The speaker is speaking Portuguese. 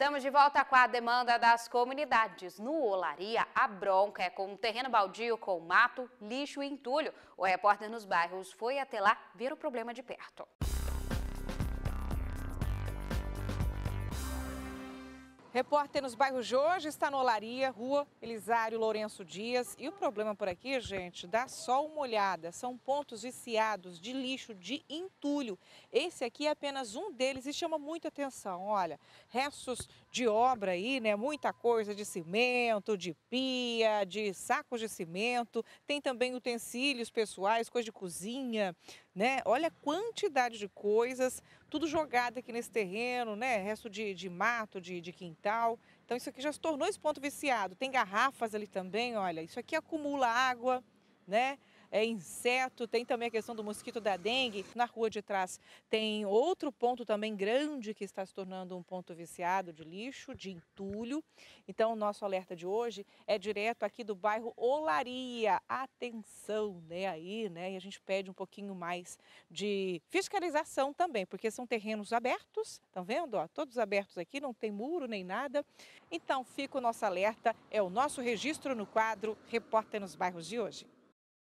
Estamos de volta com a demanda das comunidades. No Olaria, a bronca é com um terreno baldio com mato, lixo e entulho. O repórter nos bairros foi até lá ver o problema de perto. Repórter nos bairros de hoje está no Olaria, Rua Elisário Lourenço Dias. E o problema por aqui, gente, dá só uma olhada. São pontos viciados de lixo, de entulho. Esse aqui é apenas um deles e chama muita atenção. Olha, restos de obra aí, né? Muita coisa de cimento, de pia, de sacos de cimento. Tem também utensílios pessoais, coisa de cozinha né? Olha a quantidade de coisas, tudo jogado aqui nesse terreno, né? Resto de, de mato, de, de quintal. Então isso aqui já se tornou esse ponto viciado. Tem garrafas ali também, olha. Isso aqui acumula água, né? é, inseto, tem também a questão do mosquito da dengue. Na rua de trás tem outro ponto também grande que está se tornando um ponto viciado de lixo, de entulho. Então, o nosso alerta de hoje é direto aqui do bairro Olaria. Atenção, né, aí, né? E a gente pede um pouquinho mais de fiscalização também, porque são terrenos abertos, estão tá vendo? Ó, todos abertos aqui, não tem muro nem nada. Então, fica o nosso alerta, é o nosso registro no quadro Repórter nos Bairros de hoje.